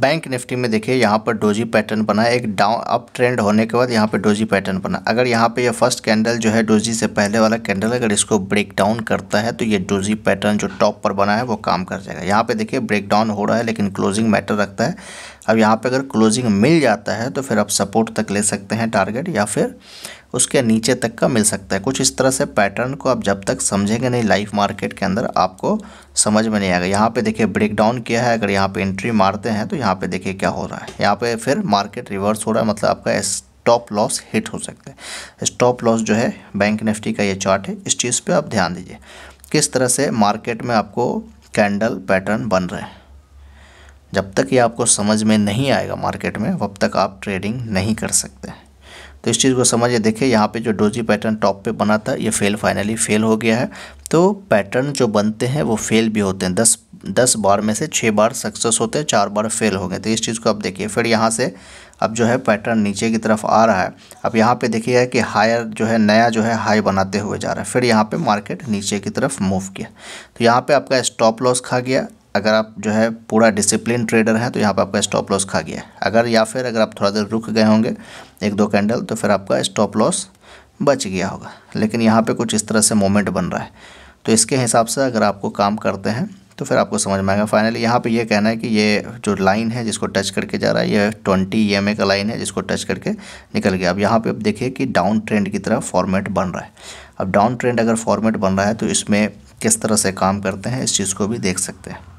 bank Nifty में देखिए यहाँ पर डोजी पैटर्न बना एक डाउन अप ट्रेंड होने के बाद यहाँ पर डोजी पैटर्न बना अगर यहाँ पे ये यह फर्स्ट कैंडल जो है डोजी से पहले वाला कैंडल अगर इसको ब्रेक डाउन करता है तो ये डोजी पैटर्न जो टॉप पर बना है वो काम कर जाएगा यहाँ पे देखिए ब्रेक डाउन हो रहा है लेकिन क्लोजिंग मैटर रखता है अब यहाँ पर अगर क्लोजिंग मिल जाता है तो फिर आप सपोर्ट तक ले सकते हैं टारगेट या फिर उसके नीचे तक का मिल सकता है कुछ इस तरह से पैटर्न को आप जब तक समझेंगे नहीं लाइव मार्केट के अंदर आपको समझ में नहीं आएगा यहाँ पे देखिए ब्रेक डाउन किया है अगर यहाँ पे एंट्री मारते हैं तो यहाँ पे देखिए क्या हो रहा है यहाँ पे फिर मार्केट रिवर्स हो रहा है मतलब आपका स्टॉप लॉस हिट हो सकता है स्टॉप लॉस जो है बैंक निफ्टी का ये चार्ट है इस चीज़ पर आप ध्यान दीजिए किस तरह से मार्केट में आपको कैंडल पैटर्न बन रहे हैं जब तक ये आपको समझ में नहीं आएगा मार्केट में तब तक आप ट्रेडिंग नहीं कर सकते तो इस चीज़ को समझिए देखिए यहाँ पे जो डोजी पैटर्न टॉप पे बना था ये फेल फाइनली फेल हो गया है तो पैटर्न जो बनते हैं वो फेल भी होते हैं दस दस बार में से छः बार सक्सेस होते हैं चार बार फेल हो गए तो इस चीज़ को आप देखिए फिर यहाँ से अब जो है पैटर्न नीचे की तरफ आ रहा है अब यहाँ पे देखिएगा कि हायर जो है नया जो है हाई बनाते हुए जा रहा है फिर यहाँ पे मार्केट नीचे की तरफ मूव किया तो यहाँ पे आपका स्टॉप लॉस खा गया अगर आप जो है पूरा डिसिप्लिन ट्रेडर हैं तो यहाँ पर आपका स्टॉप लॉस खा गया अगर या फिर अगर आप थोड़ा देर रुक गए होंगे एक दो कैंडल तो फिर आपका स्टॉप लॉस बच गया होगा लेकिन यहाँ पे कुछ इस तरह से मोमेंट बन रहा है तो इसके हिसाब से अगर आपको काम करते हैं तो फिर आपको समझ में आएगा फाइनली यहाँ पे ये कहना है कि ये जो लाइन है जिसको टच करके जा रहा है ये ट्वेंटी ई का लाइन है जिसको टच करके निकल गया अब यहाँ पे आप देखिए कि डाउन ट्रेंड की तरह फॉर्मेट बन रहा है अब डाउन ट्रेंड अगर फॉर्मेट बन रहा है तो इसमें किस तरह से काम करते हैं इस चीज़ को भी देख सकते हैं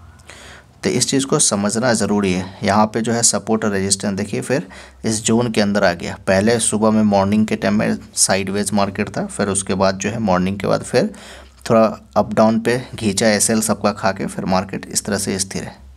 तो इस चीज़ को समझना ज़रूरी है यहाँ पे जो है सपोर्ट और रेजिस्टेंस देखिए फिर इस जोन के अंदर आ गया पहले सुबह में मॉर्निंग के टाइम में साइडवेज मार्केट था फिर उसके बाद जो है मॉर्निंग के बाद फिर थोड़ा अप डाउन पे घींचा एस सबका खा के फिर मार्केट इस तरह से स्थिर है